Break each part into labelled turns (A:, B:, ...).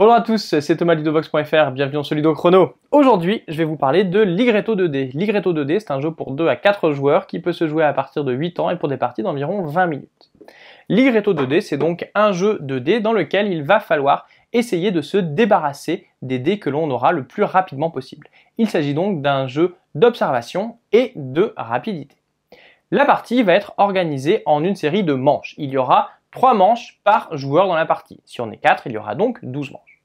A: Bonjour à tous, c'est Thomas Ludovox.fr, bienvenue dans Solido Chrono. Aujourd'hui, je vais vous parler de Ligretto 2D. Ligretto 2D, c'est un jeu pour 2 à 4 joueurs qui peut se jouer à partir de 8 ans et pour des parties d'environ 20 minutes. Ligretto 2D, c'est donc un jeu de dés dans lequel il va falloir essayer de se débarrasser des dés que l'on aura le plus rapidement possible. Il s'agit donc d'un jeu d'observation et de rapidité. La partie va être organisée en une série de manches. Il y aura 3 manches par joueur dans la partie. Si on est 4, il y aura donc 12 manches.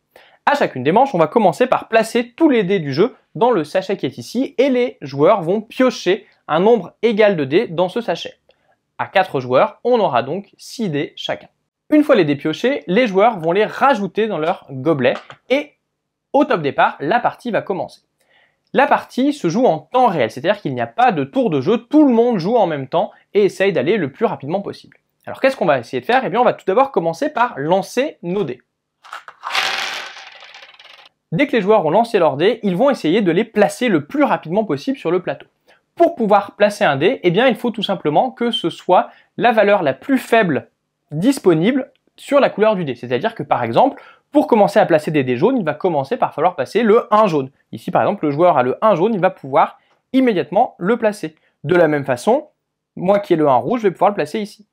A: À chacune des manches, on va commencer par placer tous les dés du jeu dans le sachet qui est ici et les joueurs vont piocher un nombre égal de dés dans ce sachet. À 4 joueurs, on aura donc 6 dés chacun. Une fois les dés piochés, les joueurs vont les rajouter dans leur gobelet et au top départ, la partie va commencer. La partie se joue en temps réel, c'est-à-dire qu'il n'y a pas de tour de jeu, tout le monde joue en même temps et essaye d'aller le plus rapidement possible. Alors qu'est-ce qu'on va essayer de faire Eh bien on va tout d'abord commencer par lancer nos dés. Dès que les joueurs ont lancé leurs dés, ils vont essayer de les placer le plus rapidement possible sur le plateau. Pour pouvoir placer un dé, eh bien il faut tout simplement que ce soit la valeur la plus faible disponible sur la couleur du dé. C'est-à-dire que par exemple, pour commencer à placer des dés jaunes, il va commencer par falloir passer le 1 jaune. Ici par exemple, le joueur a le 1 jaune, il va pouvoir immédiatement le placer. De la même façon, moi qui ai le 1 rouge, je vais pouvoir le placer ici.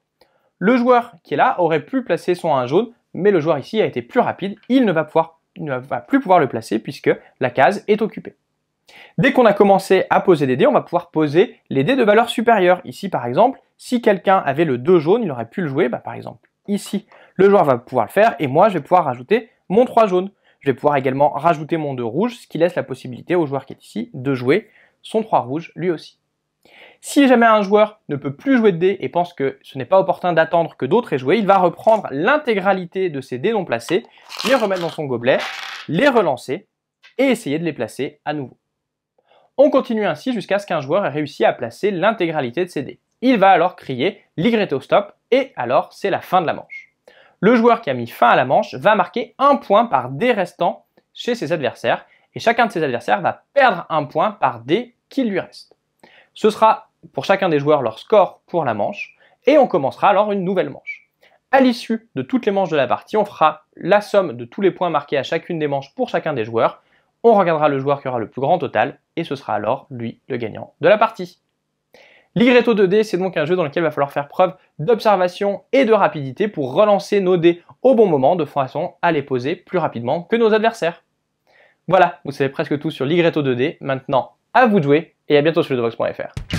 A: Le joueur qui est là aurait pu placer son 1 jaune, mais le joueur ici a été plus rapide, il ne va, plus pouvoir le placer puisque la case est occupée. Dès qu'on a commencé à poser des dés, on va pouvoir poser les dés de valeur supérieure. Ici, par exemple, si quelqu'un avait le 2 jaune, il aurait pu le jouer, bah, par exemple, ici. Le joueur va pouvoir le faire et moi, je vais pouvoir rajouter mon 3 jaune. Je vais pouvoir également rajouter mon 2 rouge, ce qui laisse la possibilité au joueur qui est ici de jouer son 3 rouge lui aussi. Si jamais un joueur ne peut plus jouer de dés et pense que ce n'est pas opportun d'attendre que d'autres aient joué, il va reprendre l'intégralité de ses dés non placés, les remettre dans son gobelet, les relancer et essayer de les placer à nouveau. On continue ainsi jusqu'à ce qu'un joueur ait réussi à placer l'intégralité de ses dés. Il va alors crier l'Igretto stop et alors c'est la fin de la manche. Le joueur qui a mis fin à la manche va marquer un point par dés restant chez ses adversaires et chacun de ses adversaires va perdre un point par dés qu'il lui reste. Ce sera pour chacun des joueurs leur score pour la manche, et on commencera alors une nouvelle manche. À l'issue de toutes les manches de la partie, on fera la somme de tous les points marqués à chacune des manches pour chacun des joueurs, on regardera le joueur qui aura le plus grand total, et ce sera alors lui le gagnant de la partie. Ligretto 2D, c'est donc un jeu dans lequel il va falloir faire preuve d'observation et de rapidité pour relancer nos dés au bon moment de façon à les poser plus rapidement que nos adversaires. Voilà, vous savez presque tout sur Ligretto 2D. Maintenant, à vous de jouer et à bientôt sur 2box.fr